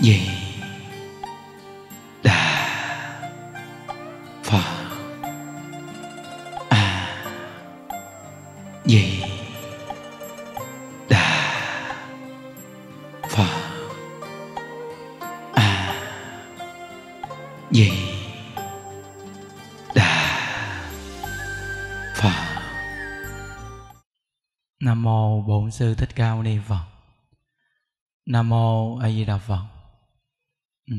gì đà phật a gì đà phật a gì đà phật nam mô bổn sư thích ca mâu ni phật nam mô a di đà phật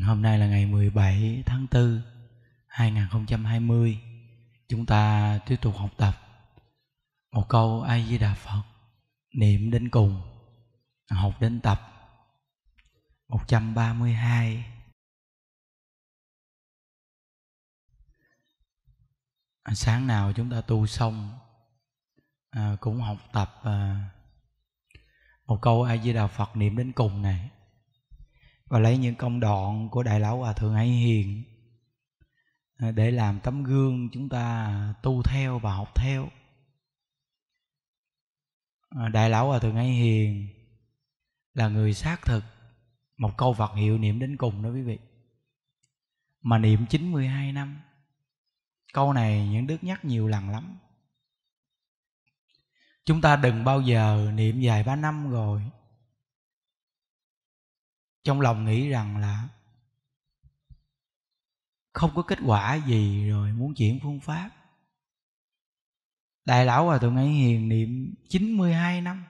Hôm nay là ngày 17 tháng 4 2020 Chúng ta tiếp tục học tập Một câu A-di-đà Phật Niệm đến cùng Học đến tập 132 Sáng nào chúng ta tu xong à, Cũng học tập à, Một câu A-di-đà Phật niệm đến cùng này và lấy những công đoạn của đại lão hòa thượng hải hiền à, để làm tấm gương chúng ta tu theo và học theo à, đại lão hòa thượng hải hiền là người xác thực một câu Phật hiệu niệm đến cùng đó quý vị mà niệm 92 năm câu này những đức nhắc nhiều lần lắm chúng ta đừng bao giờ niệm dài ba năm rồi trong lòng nghĩ rằng là không có kết quả gì rồi muốn chuyển phương pháp đại lão và thượng ấy hiền niệm 92 năm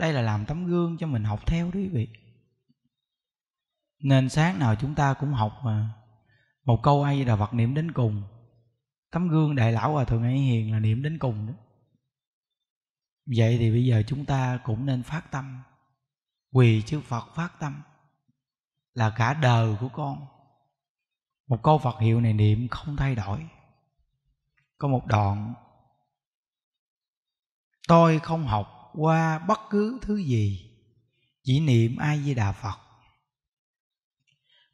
đây là làm tấm gương cho mình học theo đó quý vị nên sáng nào chúng ta cũng học mà một câu ai là vật niệm đến cùng tấm gương đại lão và thượng ấy hiền là niệm đến cùng đó vậy thì bây giờ chúng ta cũng nên phát tâm quỳ trước phật phát tâm là cả đời của con một câu phật hiệu này niệm không thay đổi có một đoạn tôi không học qua bất cứ thứ gì chỉ niệm ai di đà phật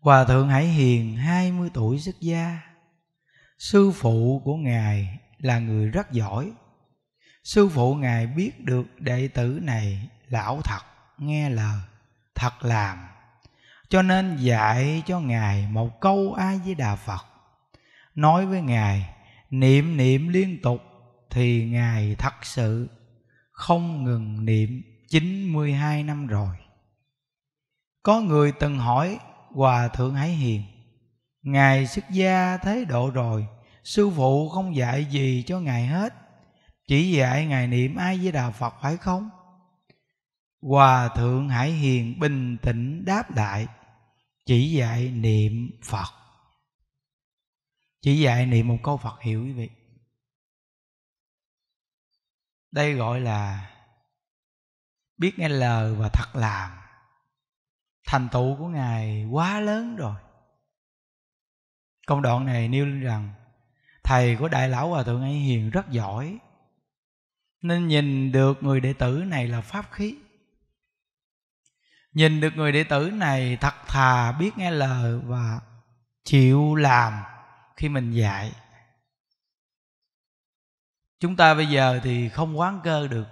hòa thượng hải hiền hai mươi tuổi xuất gia sư phụ của ngài là người rất giỏi sư phụ ngài biết được đệ tử này lão thật nghe lời thật làm cho nên dạy cho ngài một câu a di đà phật nói với ngài niệm niệm liên tục thì ngài thật sự không ngừng niệm 92 năm rồi. Có người từng hỏi Hòa Thượng Hải Hiền Ngài xuất gia thế độ rồi Sư phụ không dạy gì cho Ngài hết Chỉ dạy Ngài niệm ai với Đà Phật phải không? Hòa Thượng Hải Hiền bình tĩnh đáp lại chỉ dạy niệm phật chỉ dạy niệm một câu phật hiểu quý vị đây gọi là biết nghe lời và thật làm thành tựu của ngài quá lớn rồi công đoạn này nêu lên rằng thầy của đại lão hòa thượng ấy hiền rất giỏi nên nhìn được người đệ tử này là pháp khí nhìn được người đệ tử này thật thà biết nghe lời và chịu làm khi mình dạy chúng ta bây giờ thì không quán cơ được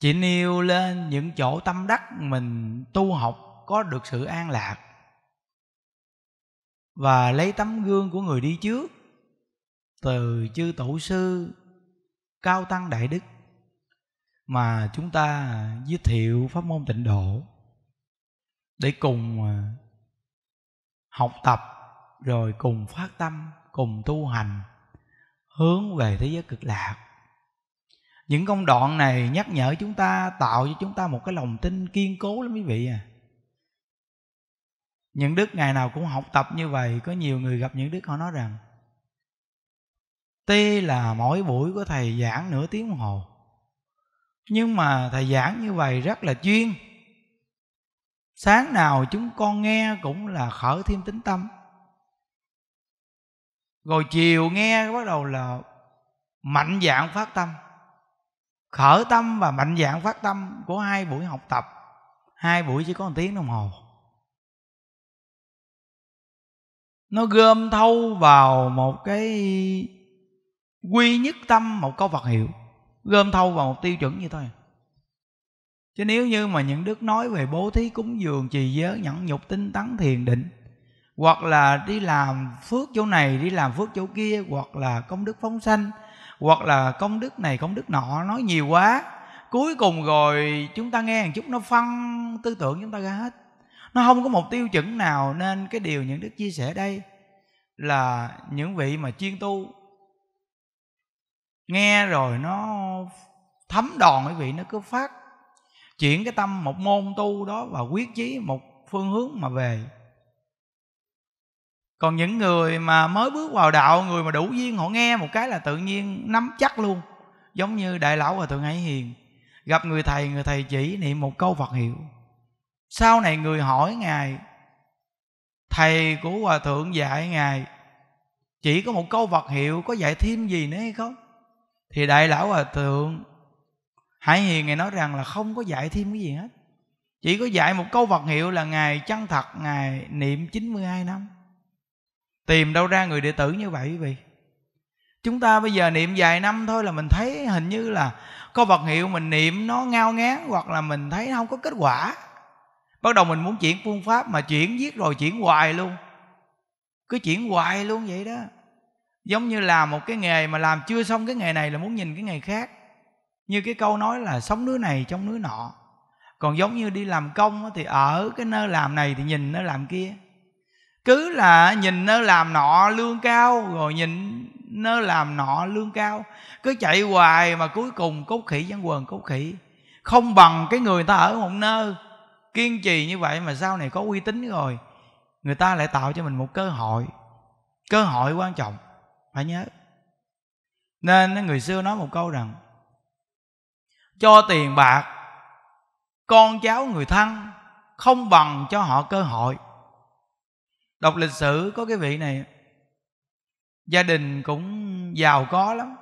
chỉ nêu lên những chỗ tâm đắc mình tu học có được sự an lạc và lấy tấm gương của người đi trước từ chư tổ sư cao tăng đại đức mà chúng ta giới thiệu pháp môn tịnh độ để cùng à, học tập rồi cùng phát tâm cùng tu hành hướng về thế giới cực lạc những công đoạn này nhắc nhở chúng ta tạo cho chúng ta một cái lòng tin kiên cố lắm quý vị à những đức ngày nào cũng học tập như vậy có nhiều người gặp những đức họ nói rằng tuy là mỗi buổi của thầy giảng nửa tiếng đồng hồ nhưng mà thầy giảng như vậy rất là chuyên sáng nào chúng con nghe cũng là khởi thêm tính tâm rồi chiều nghe bắt đầu là mạnh dạng phát tâm khởi tâm và mạnh dạng phát tâm của hai buổi học tập hai buổi chỉ có một tiếng đồng hồ nó gom thâu vào một cái quy nhất tâm một câu vật hiệu gom thâu vào một tiêu chuẩn như thôi chứ nếu như mà những đức nói về bố thí cúng dường trì giới nhẫn nhục tinh tấn thiền định hoặc là đi làm phước chỗ này đi làm phước chỗ kia hoặc là công đức phóng sanh hoặc là công đức này công đức nọ nói nhiều quá cuối cùng rồi chúng ta nghe một chút nó phân tư tưởng chúng ta ra hết nó không có một tiêu chuẩn nào nên cái điều những đức chia sẻ đây là những vị mà chuyên tu nghe rồi nó thấm đòn quý vị nó cứ phát chuyển cái tâm một môn tu đó và quyết chí một phương hướng mà về còn những người mà mới bước vào đạo người mà đủ duyên họ nghe một cái là tự nhiên nắm chắc luôn giống như đại lão hòa thượng hải hiền gặp người thầy người thầy chỉ niệm một câu phật hiệu sau này người hỏi ngài thầy của hòa thượng dạy ngài chỉ có một câu vật hiệu có dạy thêm gì nữa hay không thì đại lão hòa thượng hải hiền ngài nói rằng là không có dạy thêm cái gì hết chỉ có dạy một câu vật hiệu là ngài chân thật ngài niệm 92 năm tìm đâu ra người đệ tử như vậy quý vị chúng ta bây giờ niệm vài năm thôi là mình thấy hình như là có vật hiệu mình niệm nó ngao ngán hoặc là mình thấy nó không có kết quả bắt đầu mình muốn chuyển phương pháp mà chuyển giết rồi chuyển hoài luôn cứ chuyển hoài luôn vậy đó giống như làm một cái nghề mà làm chưa xong cái nghề này là muốn nhìn cái nghề khác như cái câu nói là sống nước này trong nước nọ còn giống như đi làm công thì ở cái nơi làm này thì nhìn nơi làm kia cứ là nhìn nơi làm nọ lương cao rồi nhìn nơi làm nọ lương cao cứ chạy hoài mà cuối cùng cốt khỉ văn quần cốt khỉ không bằng cái người ta ở một nơi kiên trì như vậy mà sau này có uy tín rồi người ta lại tạo cho mình một cơ hội cơ hội quan trọng phải nhớ nên người xưa nói một câu rằng cho tiền bạc con cháu người thân không bằng cho họ cơ hội đọc lịch sử có cái vị này gia đình cũng giàu có lắm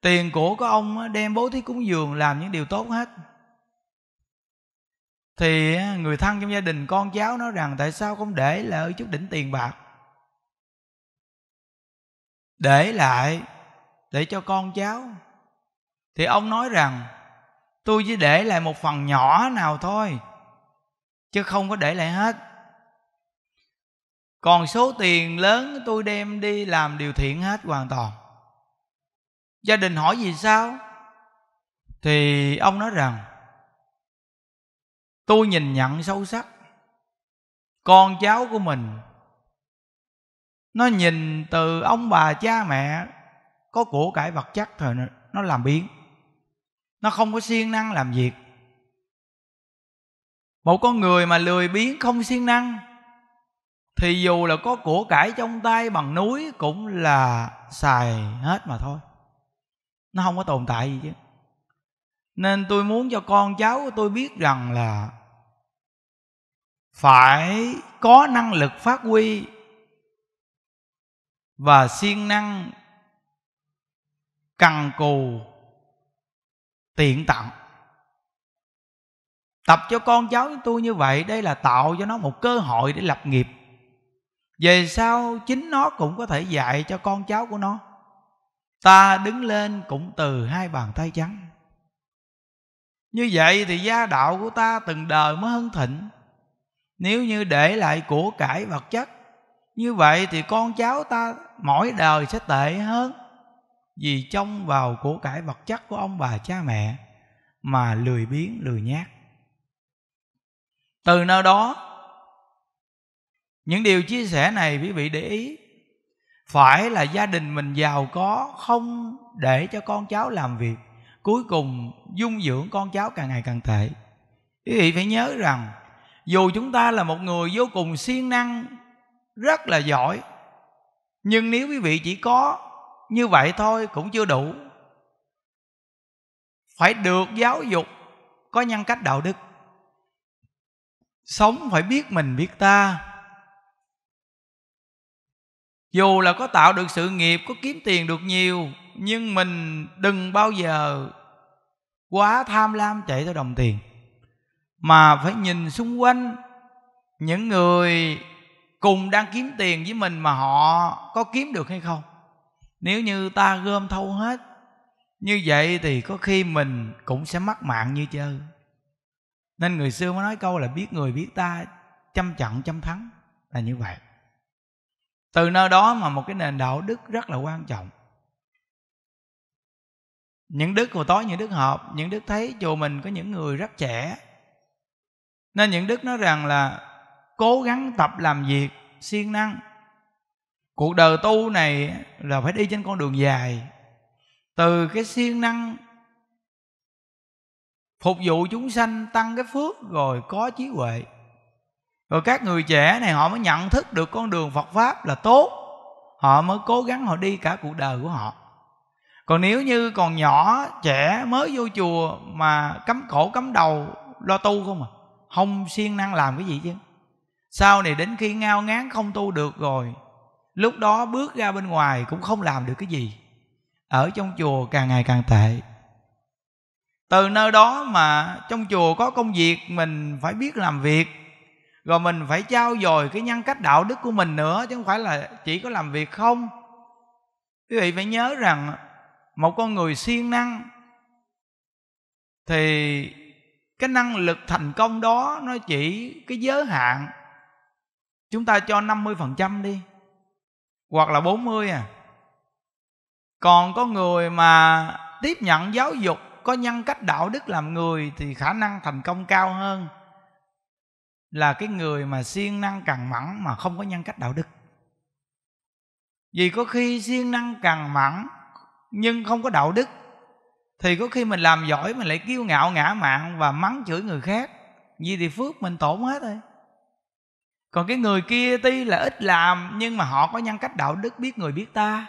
tiền của có ông đem bố thí cúng dường làm những điều tốt hết thì người thân trong gia đình con cháu nói rằng tại sao không để là chút đỉnh tiền bạc để lại để cho con cháu thì ông nói rằng tôi chỉ để lại một phần nhỏ nào thôi chứ không có để lại hết còn số tiền lớn tôi đem đi làm điều thiện hết hoàn toàn gia đình hỏi gì sao thì ông nói rằng tôi nhìn nhận sâu sắc con cháu của mình nó nhìn từ ông bà cha mẹ có của cải vật chất rồi nó làm biến nó không có siêng năng làm việc một con người mà lười biếng không siêng năng thì dù là có của cải trong tay bằng núi cũng là xài hết mà thôi nó không có tồn tại gì chứ nên tôi muốn cho con cháu của tôi biết rằng là phải có năng lực phát huy và siêng năng cần cù tiện tặng tập cho con cháu chúng tôi như vậy đây là tạo cho nó một cơ hội để lập nghiệp về sau chính nó cũng có thể dạy cho con cháu của nó ta đứng lên cũng từ hai bàn tay trắng như vậy thì gia đạo của ta từng đời mới hưng thịnh nếu như để lại của cải vật chất như vậy thì con cháu ta mỗi đời sẽ tệ hơn vì trông vào của cải vật chất của ông bà cha mẹ mà lười biếng lười nhác từ nơi đó những điều chia sẻ này quý vị để ý phải là gia đình mình giàu có không để cho con cháu làm việc cuối cùng dung dưỡng con cháu càng ngày càng tệ quý vị phải nhớ rằng dù chúng ta là một người vô cùng siêng năng rất là giỏi nhưng nếu quý vị chỉ có như vậy thôi cũng chưa đủ phải được giáo dục có nhân cách đạo đức sống phải biết mình biết ta dù là có tạo được sự nghiệp có kiếm tiền được nhiều nhưng mình đừng bao giờ quá tham lam chạy theo đồng tiền mà phải nhìn xung quanh những người cùng đang kiếm tiền với mình mà họ có kiếm được hay không nếu như ta gom thâu hết như vậy thì có khi mình cũng sẽ mắc mạng như chơi nên người xưa mới nói câu là biết người biết ta trăm trận trăm thắng là như vậy từ nơi đó mà một cái nền đạo đức rất là quan trọng những đức hồi tối những đức hợp, những đức thấy chùa mình có những người rất trẻ nên những đức nói rằng là cố gắng tập làm việc siêng năng cuộc đời tu này là phải đi trên con đường dài từ cái siêng năng phục vụ chúng sanh tăng cái phước rồi có trí huệ rồi các người trẻ này họ mới nhận thức được con đường phật pháp là tốt họ mới cố gắng họ đi cả cuộc đời của họ còn nếu như còn nhỏ trẻ mới vô chùa mà cấm cổ cấm đầu lo tu không à không siêng năng làm cái gì chứ sau này đến khi ngao ngán không tu được rồi lúc đó bước ra bên ngoài cũng không làm được cái gì ở trong chùa càng ngày càng tệ từ nơi đó mà trong chùa có công việc mình phải biết làm việc rồi mình phải trao dồi cái nhân cách đạo đức của mình nữa chứ không phải là chỉ có làm việc không quý vị phải nhớ rằng một con người siêng năng thì cái năng lực thành công đó nó chỉ cái giới hạn Chúng ta cho 50% đi Hoặc là 40 à Còn có người mà tiếp nhận giáo dục Có nhân cách đạo đức làm người Thì khả năng thành công cao hơn Là cái người mà siêng năng cằn mẫn Mà không có nhân cách đạo đức Vì có khi siêng năng cằn mẫn Nhưng không có đạo đức thì có khi mình làm giỏi mình lại kiêu ngạo ngã mạng và mắng chửi người khác vì thì phước mình tổn hết rồi còn cái người kia tuy là ít làm nhưng mà họ có nhân cách đạo đức biết người biết ta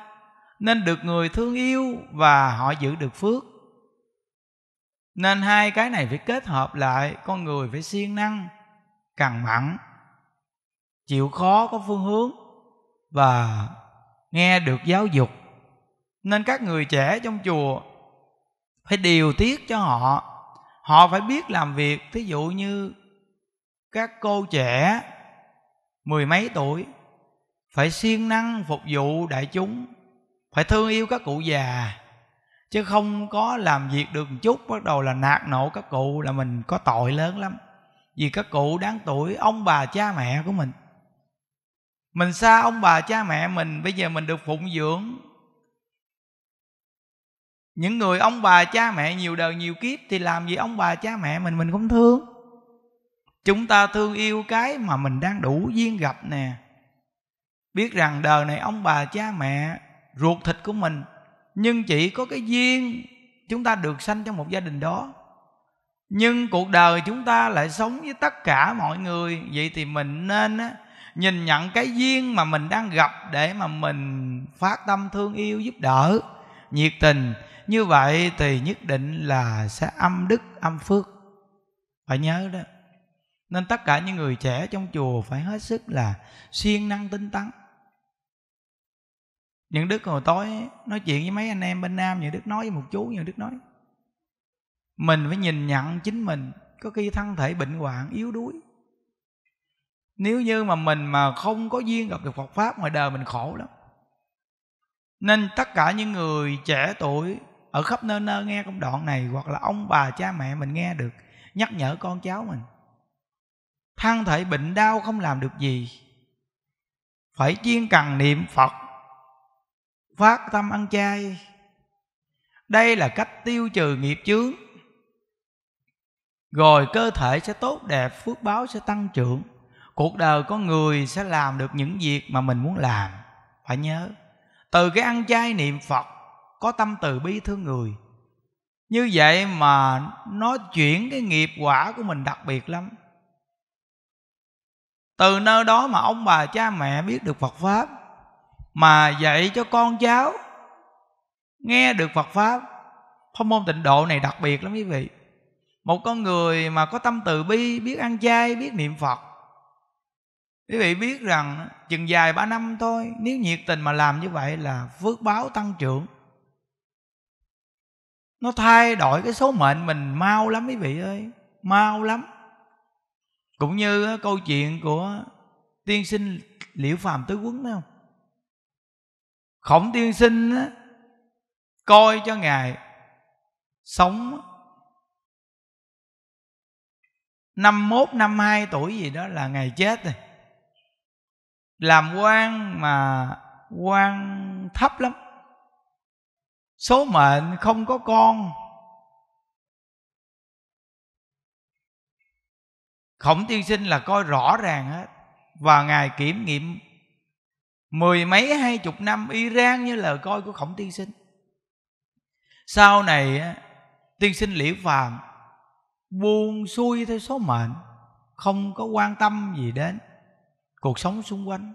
nên được người thương yêu và họ giữ được phước nên hai cái này phải kết hợp lại con người phải siêng năng cằn mặn chịu khó có phương hướng và nghe được giáo dục nên các người trẻ trong chùa phải điều tiết cho họ họ phải biết làm việc thí dụ như các cô trẻ mười mấy tuổi phải siêng năng phục vụ đại chúng phải thương yêu các cụ già chứ không có làm việc được một chút bắt đầu là nạt nộ các cụ là mình có tội lớn lắm vì các cụ đáng tuổi ông bà cha mẹ của mình mình xa ông bà cha mẹ mình bây giờ mình được phụng dưỡng những người ông bà cha mẹ nhiều đời nhiều kiếp thì làm gì ông bà cha mẹ mình mình cũng thương chúng ta thương yêu cái mà mình đang đủ duyên gặp nè biết rằng đời này ông bà cha mẹ ruột thịt của mình nhưng chỉ có cái duyên chúng ta được sanh trong một gia đình đó nhưng cuộc đời chúng ta lại sống với tất cả mọi người vậy thì mình nên nhìn nhận cái duyên mà mình đang gặp để mà mình phát tâm thương yêu giúp đỡ nhiệt tình như vậy thì nhất định là sẽ âm đức âm phước phải nhớ đó nên tất cả những người trẻ trong chùa phải hết sức là siêng năng tinh tấn những đức hồi tối nói chuyện với mấy anh em bên nam những đức nói với một chú những đức nói mình phải nhìn nhận chính mình có khi thân thể bệnh hoạn yếu đuối nếu như mà mình mà không có duyên gặp được Phật pháp ngoài đời mình khổ lắm nên tất cả những người trẻ tuổi ở khắp nơi nơi nghe công đoạn này hoặc là ông bà cha mẹ mình nghe được nhắc nhở con cháu mình thân thể bệnh đau không làm được gì phải chuyên cần niệm phật phát tâm ăn chay đây là cách tiêu trừ nghiệp chướng rồi cơ thể sẽ tốt đẹp phước báo sẽ tăng trưởng cuộc đời có người sẽ làm được những việc mà mình muốn làm phải nhớ từ cái ăn chay niệm phật có tâm từ bi thương người như vậy mà nó chuyển cái nghiệp quả của mình đặc biệt lắm từ nơi đó mà ông bà cha mẹ biết được phật pháp mà dạy cho con cháu nghe được phật pháp phong môn tịnh độ này đặc biệt lắm quý vị một con người mà có tâm từ bi biết ăn chay biết niệm phật quý vị biết rằng chừng dài ba năm thôi nếu nhiệt tình mà làm như vậy là phước báo tăng trưởng nó thay đổi cái số mệnh mình mau lắm quý vị ơi mau lắm cũng như câu chuyện của tiên sinh liễu phàm tứ quấn thấy không khổng tiên sinh coi cho ngài sống 51, 52 tuổi gì đó là ngày chết rồi Làm quan mà quan thấp lắm Số mệnh không có con khổng tiên sinh là coi rõ ràng hết và ngài kiểm nghiệm mười mấy hai chục năm y iran như lời coi của khổng tiên sinh sau này tiên sinh liễu phàm buông xuôi theo số mệnh không có quan tâm gì đến cuộc sống xung quanh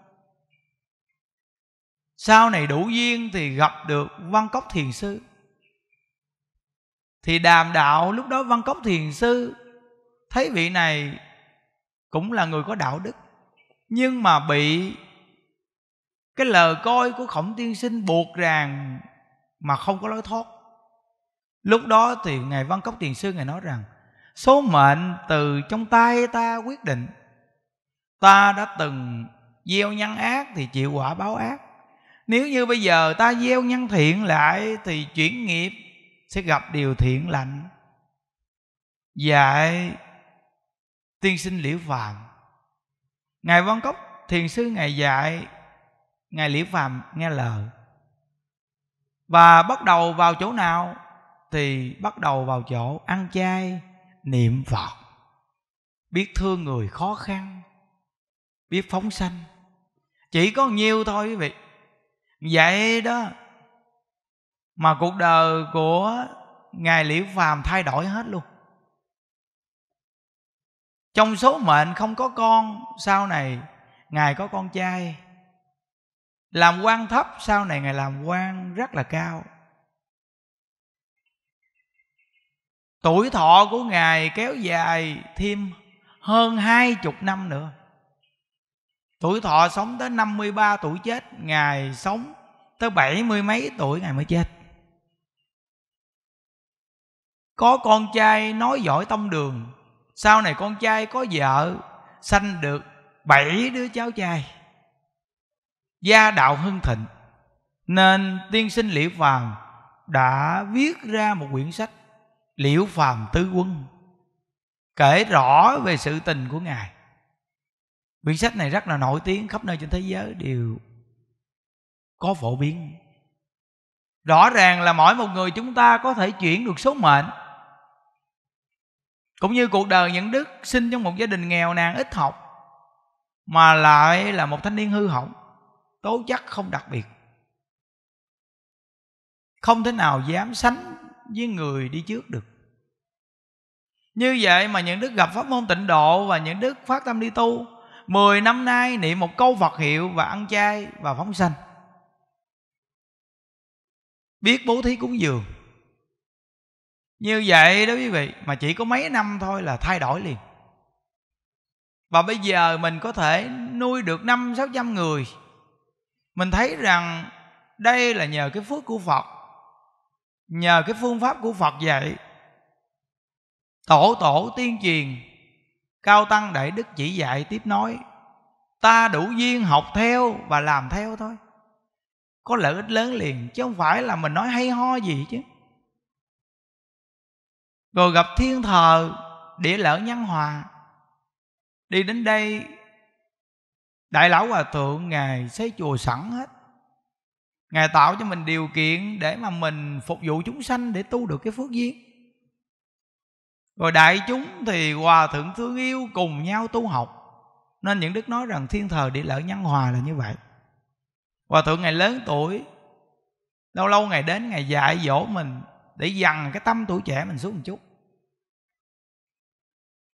sau này đủ duyên thì gặp được văn cốc thiền sư thì đàm đạo lúc đó văn cốc thiền sư thấy vị này cũng là người có đạo đức nhưng mà bị cái lời coi của khổng tiên sinh buộc ràng mà không có lối thoát lúc đó thì ngài văn cốc tiền sư ngài nói rằng số mệnh từ trong tay ta quyết định ta đã từng gieo nhân ác thì chịu quả báo ác nếu như bây giờ ta gieo nhân thiện lại thì chuyển nghiệp sẽ gặp điều thiện lành dạy tiên sinh liễu phàm ngài văn cốc thiền sư ngài dạy ngài liễu phàm nghe lời và bắt đầu vào chỗ nào thì bắt đầu vào chỗ ăn chay niệm phật biết thương người khó khăn biết phóng sanh chỉ có nhiêu thôi quý vị vậy đó mà cuộc đời của ngài liễu phàm thay đổi hết luôn trong số mệnh không có con sau này ngài có con trai làm quan thấp sau này ngài làm quan rất là cao tuổi thọ của ngài kéo dài thêm hơn hai chục năm nữa tuổi thọ sống tới năm mươi ba tuổi chết ngài sống tới bảy mươi mấy tuổi ngài mới chết có con trai nói giỏi tông đường sau này con trai có vợ sanh được bảy đứa cháu trai gia đạo hưng thịnh nên tiên sinh liễu phàm đã viết ra một quyển sách liễu phàm tứ quân kể rõ về sự tình của ngài quyển sách này rất là nổi tiếng khắp nơi trên thế giới đều có phổ biến rõ ràng là mỗi một người chúng ta có thể chuyển được số mệnh cũng như cuộc đời những đức sinh trong một gia đình nghèo nàn ít học mà lại là một thanh niên hư hỏng tố chất không đặc biệt không thể nào dám sánh với người đi trước được như vậy mà những đức gặp pháp môn tịnh độ và những đức phát tâm đi tu mười năm nay niệm một câu Phật hiệu và ăn chay và phóng sanh biết bố thí cúng dường như vậy đó quý vị mà chỉ có mấy năm thôi là thay đổi liền và bây giờ mình có thể nuôi được năm sáu trăm người mình thấy rằng đây là nhờ cái phước của phật nhờ cái phương pháp của phật dạy tổ tổ tiên truyền cao tăng đại đức chỉ dạy tiếp nói ta đủ duyên học theo và làm theo thôi có lợi ích lớn liền chứ không phải là mình nói hay ho gì chứ rồi gặp thiên thờ địa lợi nhân hòa đi đến đây đại lão hòa thượng ngài xây chùa sẵn hết ngài tạo cho mình điều kiện để mà mình phục vụ chúng sanh để tu được cái phước duyên rồi đại chúng thì hòa thượng thương yêu cùng nhau tu học nên những đức nói rằng thiên thờ địa lợi nhân hòa là như vậy hòa thượng ngày lớn tuổi lâu lâu ngày đến ngày dạy dỗ mình để dằn cái tâm tuổi trẻ mình xuống một chút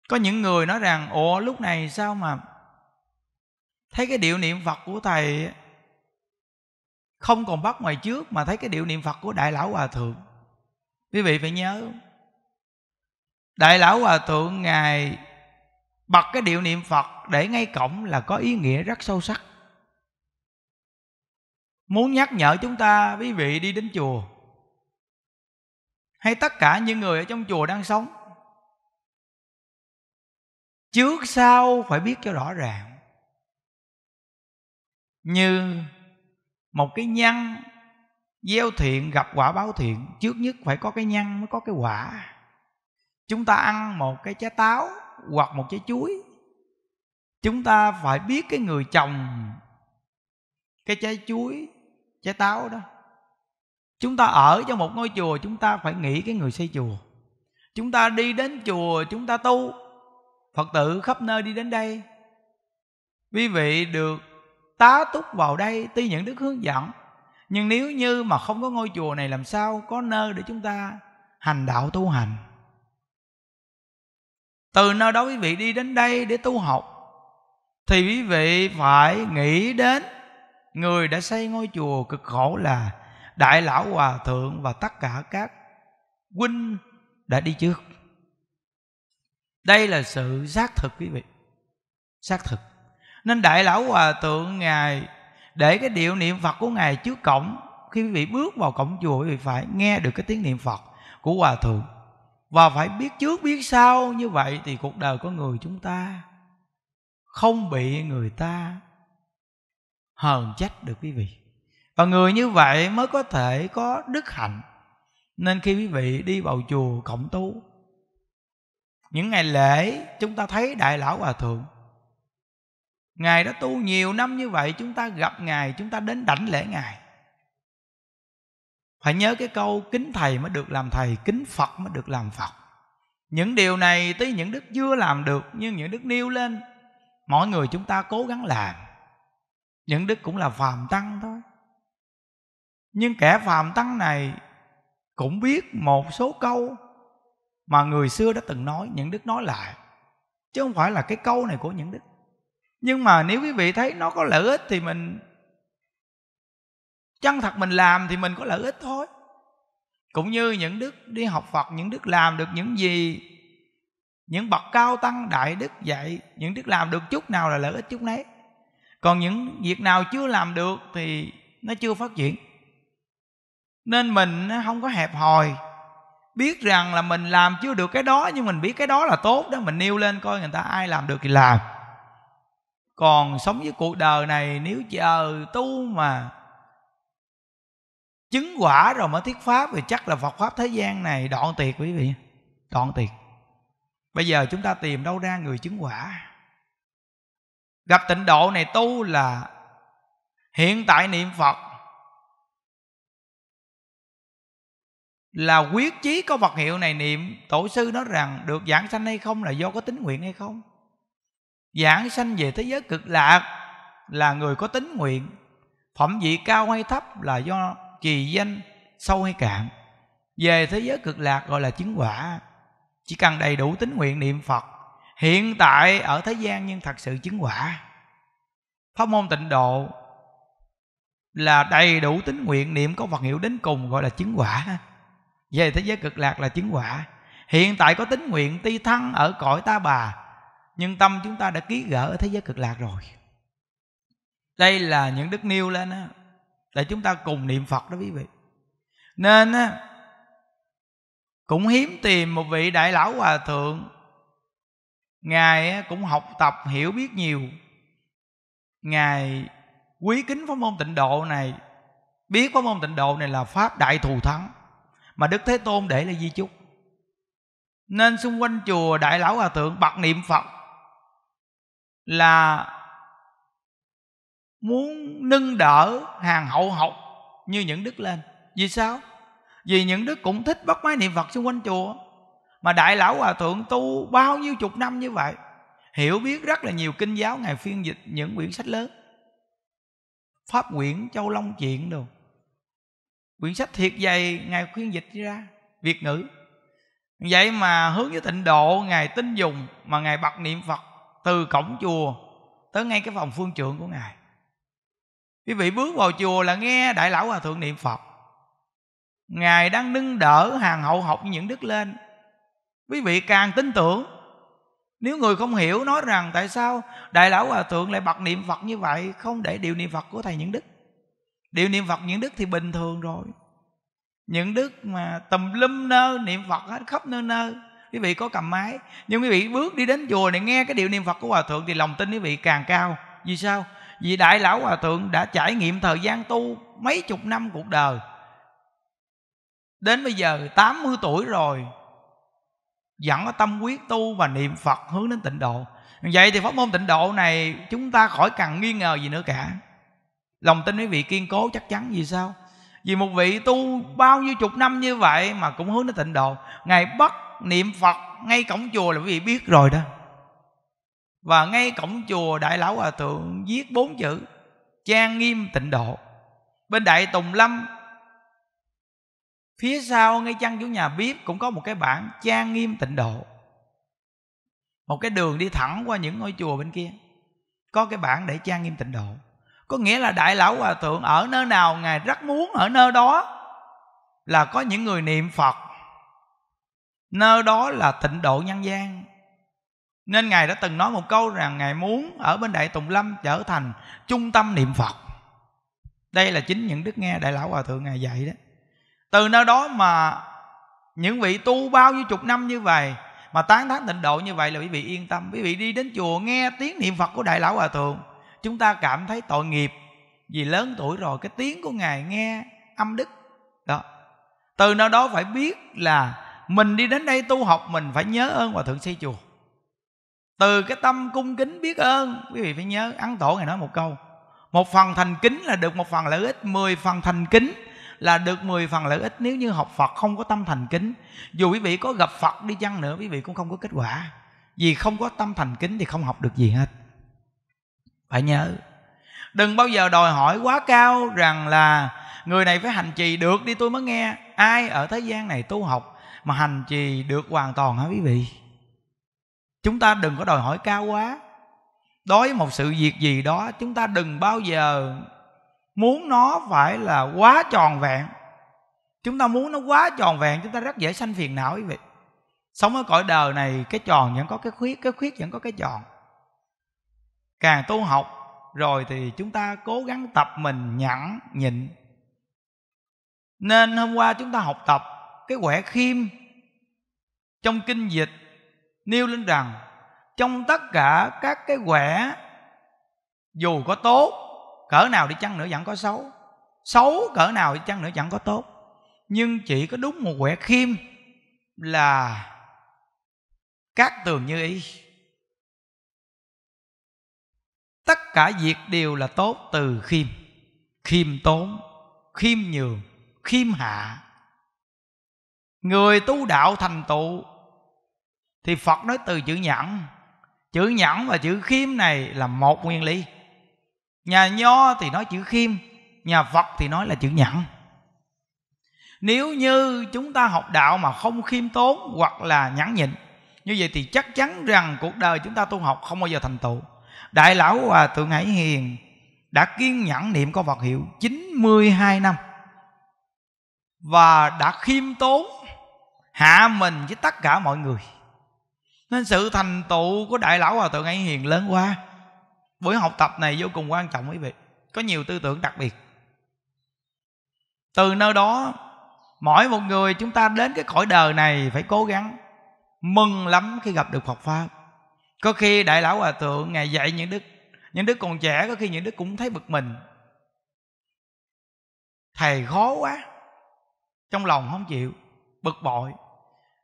có những người nói rằng ồ lúc này sao mà thấy cái điệu niệm phật của thầy không còn bắt ngoài trước mà thấy cái điệu niệm phật của đại lão hòa thượng quý vị phải nhớ đại lão hòa thượng ngài bật cái điệu niệm phật để ngay cổng là có ý nghĩa rất sâu sắc muốn nhắc nhở chúng ta quý vị đi đến chùa hay tất cả những người ở trong chùa đang sống trước sau phải biết cho rõ ràng như một cái nhân gieo thiện gặp quả báo thiện trước nhất phải có cái nhân mới có cái quả chúng ta ăn một cái trái táo hoặc một trái chuối chúng ta phải biết cái người trồng cái trái chuối trái táo đó chúng ta ở trong một ngôi chùa chúng ta phải nghĩ cái người xây chùa chúng ta đi đến chùa chúng ta tu phật tử khắp nơi đi đến đây quý vị được tá túc vào đây tuy những đức hướng dẫn nhưng nếu như mà không có ngôi chùa này làm sao có nơi để chúng ta hành đạo tu hành từ nơi đó quý vị đi đến đây để tu học thì quý vị phải nghĩ đến người đã xây ngôi chùa cực khổ là đại lão hòa thượng và tất cả các huynh đã đi trước đây là sự xác thực quý vị xác thực nên đại lão hòa thượng ngài để cái điệu niệm phật của ngài trước cổng khi quý vị bước vào cổng chùa quý vị phải nghe được cái tiếng niệm phật của hòa thượng và phải biết trước biết sau như vậy thì cuộc đời của người chúng ta không bị người ta hờn trách được quý vị và người như vậy mới có thể có đức hạnh nên khi quý vị đi vào chùa cộng tu những ngày lễ chúng ta thấy đại lão hòa thượng ngài đã tu nhiều năm như vậy chúng ta gặp ngài chúng ta đến đảnh lễ ngài phải nhớ cái câu kính thầy mới được làm thầy kính phật mới được làm phật những điều này tới những đức chưa làm được nhưng những đức nêu lên mọi người chúng ta cố gắng làm những đức cũng là phàm tăng thôi nhưng kẻ phàm tăng này cũng biết một số câu mà người xưa đã từng nói những đức nói lại chứ không phải là cái câu này của những đức nhưng mà nếu quý vị thấy nó có lợi ích thì mình chân thật mình làm thì mình có lợi ích thôi cũng như những đức đi học phật những đức làm được những gì những bậc cao tăng đại đức dạy những đức làm được chút nào là lợi ích chút nấy còn những việc nào chưa làm được thì nó chưa phát triển nên mình không có hẹp hòi biết rằng là mình làm chưa được cái đó nhưng mình biết cái đó là tốt đó mình nêu lên coi người ta ai làm được thì làm còn sống với cuộc đời này nếu chờ tu mà chứng quả rồi mới thuyết pháp thì chắc là phật pháp thế gian này đoạn tiệt quý vị đoạn tiệt bây giờ chúng ta tìm đâu ra người chứng quả gặp tịnh độ này tu là hiện tại niệm phật là quyết chí có vật hiệu này niệm tổ sư nói rằng được giảng sanh hay không là do có tính nguyện hay không giảng sanh về thế giới cực lạc là người có tính nguyện phẩm vị cao hay thấp là do trì danh sâu hay cạn về thế giới cực lạc gọi là chứng quả chỉ cần đầy đủ tính nguyện niệm phật hiện tại ở thế gian nhưng thật sự chứng quả pháp môn tịnh độ là đầy đủ tính nguyện niệm có vật hiệu đến cùng gọi là chứng quả về thế giới cực lạc là chứng quả hiện tại có tính nguyện ti thăng ở cõi ta bà nhưng tâm chúng ta đã ký gỡ ở thế giới cực lạc rồi đây là những đức nêu lên á để chúng ta cùng niệm phật đó quý vị nên á cũng hiếm tìm một vị đại lão hòa thượng ngài cũng học tập hiểu biết nhiều ngài quý kính pháp môn tịnh độ này biết pháp môn tịnh độ này là pháp đại thù thắng mà đức thế tôn để là di chúc nên xung quanh chùa đại lão hòa thượng bật niệm phật là muốn nâng đỡ hàng hậu học như những đức lên vì sao vì những đức cũng thích bắt máy niệm phật xung quanh chùa mà đại lão hòa thượng tu bao nhiêu chục năm như vậy hiểu biết rất là nhiều kinh giáo ngài phiên dịch những quyển sách lớn pháp quyển châu long chuyện đồ quyển sách thiệt dày ngài khuyên dịch ra việt ngữ vậy mà hướng với tịnh độ ngài tin dùng mà ngài bật niệm phật từ cổng chùa tới ngay cái phòng phương trưởng của ngài quý vị bước vào chùa là nghe đại lão hòa thượng niệm phật ngài đang nâng đỡ hàng hậu học những đức lên quý vị càng tin tưởng nếu người không hiểu nói rằng tại sao đại lão hòa thượng lại bật niệm phật như vậy không để điều niệm phật của thầy những đức điều niệm phật những đức thì bình thường rồi những đức mà tầm lum nơ niệm phật hết khắp nơ nơi quý vị có cầm máy nhưng quý vị bước đi đến chùa này nghe cái điệu niệm phật của hòa thượng thì lòng tin quý vị càng cao vì sao vì đại lão hòa thượng đã trải nghiệm thời gian tu mấy chục năm cuộc đời đến bây giờ 80 tuổi rồi vẫn có tâm quyết tu và niệm phật hướng đến tịnh độ vậy thì pháp môn tịnh độ này chúng ta khỏi cần nghi ngờ gì nữa cả lòng tin quý vị kiên cố chắc chắn vì sao vì một vị tu bao nhiêu chục năm như vậy mà cũng hướng đến tịnh độ ngài bắt niệm phật ngay cổng chùa là quý vị biết rồi đó và ngay cổng chùa đại lão hòa thượng viết bốn chữ trang nghiêm tịnh độ bên đại tùng lâm phía sau ngay chăn chủ nhà bếp cũng có một cái bảng trang nghiêm tịnh độ một cái đường đi thẳng qua những ngôi chùa bên kia có cái bảng để trang nghiêm tịnh độ có nghĩa là đại lão hòa thượng ở nơi nào ngài rất muốn ở nơi đó là có những người niệm phật nơi đó là tịnh độ nhân gian nên ngài đã từng nói một câu rằng ngài muốn ở bên đại tùng lâm trở thành trung tâm niệm phật đây là chính những đức nghe đại lão hòa thượng ngài dạy đó từ nơi đó mà những vị tu bao nhiêu chục năm như vậy mà tán thán tịnh độ như vậy là quý vị yên tâm quý vị đi đến chùa nghe tiếng niệm phật của đại lão hòa thượng chúng ta cảm thấy tội nghiệp vì lớn tuổi rồi cái tiếng của ngài nghe âm đức đó từ nơi đó phải biết là mình đi đến đây tu học mình phải nhớ ơn hòa thượng xây chùa từ cái tâm cung kính biết ơn quý vị phải nhớ ấn tổ ngài nói một câu một phần thành kính là được một phần lợi ích mười phần thành kính là được mười phần lợi ích nếu như học Phật không có tâm thành kính. Dù quý vị có gặp Phật đi chăng nữa quý vị cũng không có kết quả. Vì không có tâm thành kính thì không học được gì hết phải nhớ đừng bao giờ đòi hỏi quá cao rằng là người này phải hành trì được đi tôi mới nghe ai ở thế gian này tu học mà hành trì được hoàn toàn hả quý vị chúng ta đừng có đòi hỏi cao quá đối với một sự việc gì đó chúng ta đừng bao giờ muốn nó phải là quá tròn vẹn chúng ta muốn nó quá tròn vẹn chúng ta rất dễ sanh phiền não quý vị sống ở cõi đời này cái tròn vẫn có cái khuyết cái khuyết vẫn có cái tròn càng tu học rồi thì chúng ta cố gắng tập mình nhẫn nhịn nên hôm qua chúng ta học tập cái quẻ khiêm trong kinh dịch nêu lên rằng trong tất cả các cái quẻ dù có tốt cỡ nào đi chăng nữa vẫn có xấu xấu cỡ nào đi chăng nữa vẫn có tốt nhưng chỉ có đúng một quẻ khiêm là các tường như ý tất cả việc đều là tốt từ khiêm khiêm tốn khiêm nhường khiêm hạ người tu đạo thành tựu thì phật nói từ chữ nhẫn chữ nhẫn và chữ khiêm này là một nguyên lý nhà nho thì nói chữ khiêm nhà phật thì nói là chữ nhẫn nếu như chúng ta học đạo mà không khiêm tốn hoặc là nhẫn nhịn như vậy thì chắc chắn rằng cuộc đời chúng ta tu học không bao giờ thành tựu Đại Lão Hòa à, Thượng Hải Hiền đã kiên nhẫn niệm có Phật hiệu 92 năm và đã khiêm tốn hạ mình với tất cả mọi người nên sự thành tựu của đại lão hòa thượng ấy hiền lớn quá buổi học tập này vô cùng quan trọng quý vị có nhiều tư tưởng đặc biệt từ nơi đó mỗi một người chúng ta đến cái cõi đời này phải cố gắng mừng lắm khi gặp được phật pháp có khi đại lão hòa thượng ngài dạy những đức những đức còn trẻ có khi những đức cũng thấy bực mình thầy khó quá trong lòng không chịu bực bội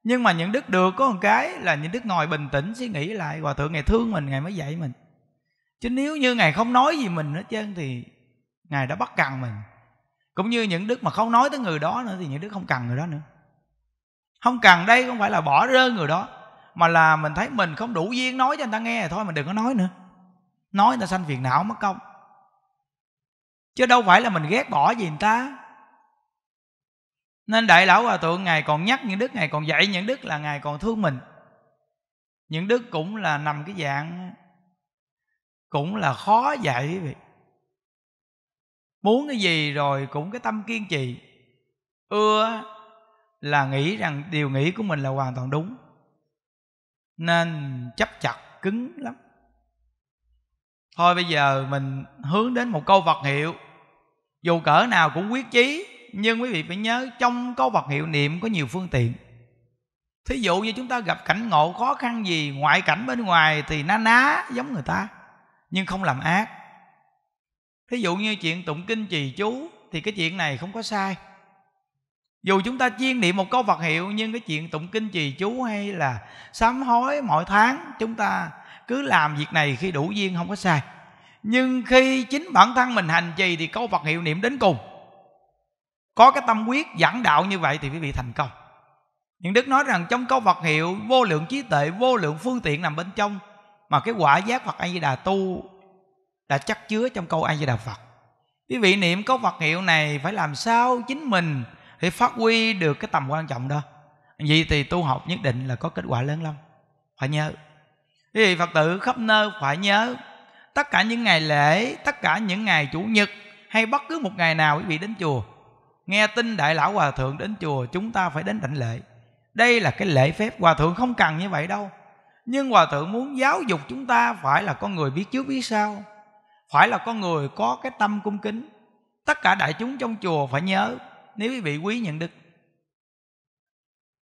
nhưng mà những đức được có một cái là những đức ngồi bình tĩnh suy nghĩ lại hòa thượng ngài thương mình ngài mới dạy mình chứ nếu như ngài không nói gì mình hết trơn thì ngài đã bắt cần mình cũng như những đức mà không nói tới người đó nữa thì những đức không cần người đó nữa không cần đây không phải là bỏ rơi người đó mà là mình thấy mình không đủ duyên nói cho người ta nghe thì thôi mình đừng có nói nữa nói người ta sanh phiền não mất công chứ đâu phải là mình ghét bỏ gì người ta nên đại lão hòa thượng ngài còn nhắc những đức ngài còn dạy những đức là ngài còn thương mình những đức cũng là nằm cái dạng cũng là khó dạy quý vị muốn cái gì rồi cũng cái tâm kiên trì ưa là nghĩ rằng điều nghĩ của mình là hoàn toàn đúng nên chấp chặt cứng lắm thôi bây giờ mình hướng đến một câu vật hiệu dù cỡ nào cũng quyết chí nhưng quý vị phải nhớ trong câu vật hiệu niệm có nhiều phương tiện thí dụ như chúng ta gặp cảnh ngộ khó khăn gì ngoại cảnh bên ngoài thì na ná giống người ta nhưng không làm ác thí dụ như chuyện tụng kinh trì chú thì cái chuyện này không có sai dù chúng ta chiên niệm một câu Phật hiệu nhưng cái chuyện tụng kinh trì chú hay là sám hối mỗi tháng chúng ta cứ làm việc này khi đủ duyên không có sai nhưng khi chính bản thân mình hành trì thì câu Phật hiệu niệm đến cùng có cái tâm quyết dẫn đạo như vậy thì quý vị thành công những đức nói rằng trong câu Phật hiệu vô lượng trí tuệ vô lượng phương tiện nằm bên trong mà cái quả giác Phật A Di Đà tu đã chắc chứa trong câu A Di Đà Phật quý vị niệm câu Phật hiệu này phải làm sao chính mình để phát huy được cái tầm quan trọng đó vậy thì tu học nhất định là có kết quả lớn lắm phải nhớ quý vị phật tử khắp nơi phải nhớ tất cả những ngày lễ tất cả những ngày chủ nhật hay bất cứ một ngày nào quý vị đến chùa nghe tin đại lão hòa thượng đến chùa chúng ta phải đến đảnh lễ đây là cái lễ phép hòa thượng không cần như vậy đâu nhưng hòa thượng muốn giáo dục chúng ta phải là con người biết trước biết sau phải là con người có cái tâm cung kính tất cả đại chúng trong chùa phải nhớ nếu quý vị quý nhận đức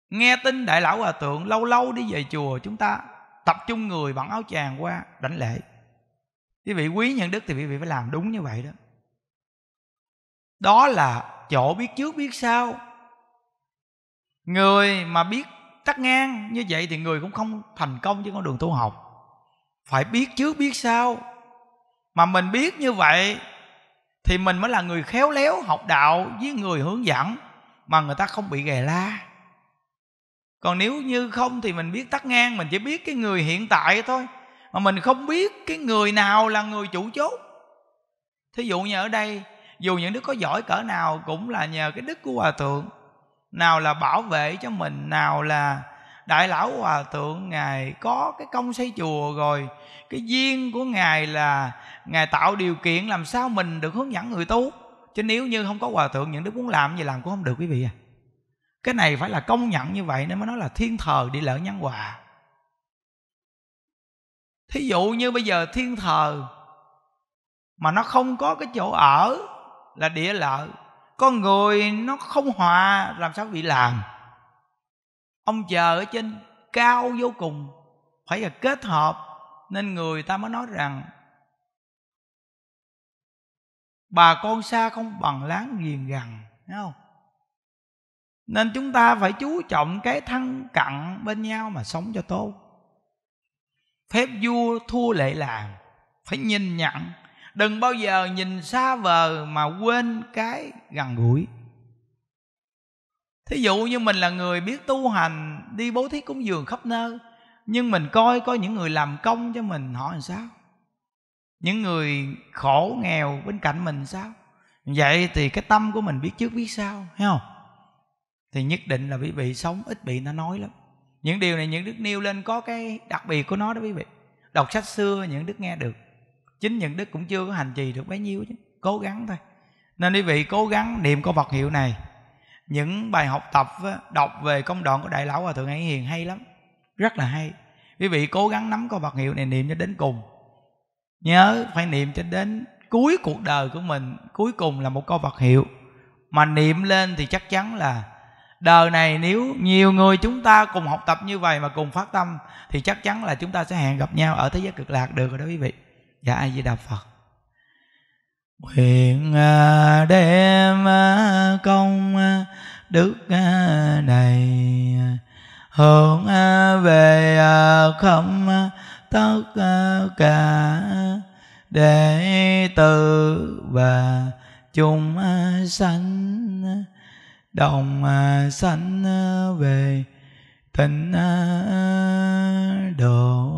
nghe tin đại lão hòa thượng lâu lâu đi về chùa chúng ta tập trung người bằng áo chàng qua đảnh lễ quý vị quý nhận đức thì quý vị phải làm đúng như vậy đó đó là chỗ biết trước biết sau người mà biết tắt ngang như vậy thì người cũng không thành công trên con đường tu học phải biết trước biết sau mà mình biết như vậy thì mình mới là người khéo léo học đạo với người hướng dẫn mà người ta không bị gầy la còn nếu như không thì mình biết tắt ngang mình chỉ biết cái người hiện tại thôi mà mình không biết cái người nào là người chủ chốt thí dụ như ở đây dù những đứa có giỏi cỡ nào cũng là nhờ cái đức của hòa thượng nào là bảo vệ cho mình nào là đại lão hòa thượng ngài có cái công xây chùa rồi cái duyên của ngài là ngài tạo điều kiện làm sao mình được hướng dẫn người tu chứ nếu như không có hòa thượng những đứa muốn làm gì làm cũng không được quý vị à cái này phải là công nhận như vậy nên mới nói là thiên thờ đi lỡ nhân hòa thí dụ như bây giờ thiên thờ mà nó không có cái chỗ ở là địa lợi con người nó không hòa làm sao bị làm ông chờ ở trên cao vô cùng phải là kết hợp nên người ta mới nói rằng bà con xa không bằng láng giềng gần thấy không nên chúng ta phải chú trọng cái thân cận bên nhau mà sống cho tốt phép vua thua lệ làng phải nhìn nhận đừng bao giờ nhìn xa vời mà quên cái gần gũi thí dụ như mình là người biết tu hành đi bố thí cúng dường khắp nơi nhưng mình coi coi những người làm công cho mình họ làm sao những người khổ nghèo bên cạnh mình sao vậy thì cái tâm của mình biết trước biết sao thấy không thì nhất định là quý vị sống ít bị nó nói lắm những điều này những đức nêu lên có cái đặc biệt của nó đó quý vị đọc sách xưa những đức nghe được chính những đức cũng chưa có hành trì được bấy nhiêu chứ cố gắng thôi nên quý vị cố gắng niệm câu vật hiệu này những bài học tập đọc về công đoạn của đại lão hòa thượng hải hiền hay lắm rất là hay quý vị cố gắng nắm câu vật hiệu này niệm cho đến cùng nhớ phải niệm cho đến cuối cuộc đời của mình cuối cùng là một câu vật hiệu mà niệm lên thì chắc chắn là đời này nếu nhiều người chúng ta cùng học tập như vậy mà cùng phát tâm thì chắc chắn là chúng ta sẽ hẹn gặp nhau ở thế giới cực lạc được rồi đó quý vị dạ ai di đà phật nguyện à, đem à, công à, đức à, này hướng à, về à, không tất cả để tử và chung sanh đồng sanh về tịnh độ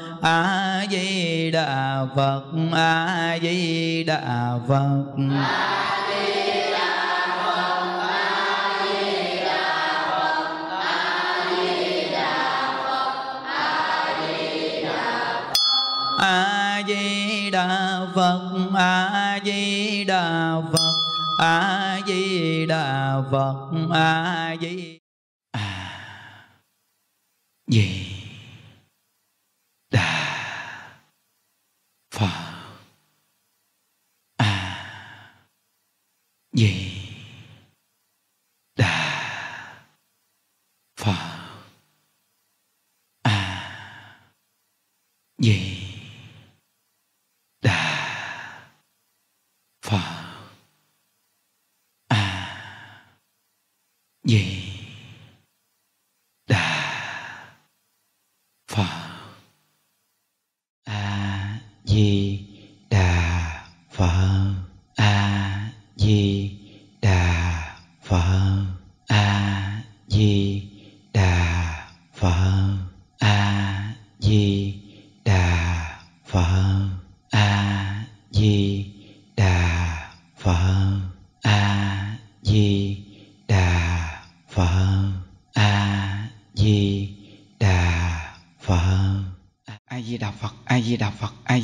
a di đà phật a di đà phật a di đà phật a di đà phật a di đà phật a di đà phật a di đà phật a di gì vậy.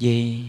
vì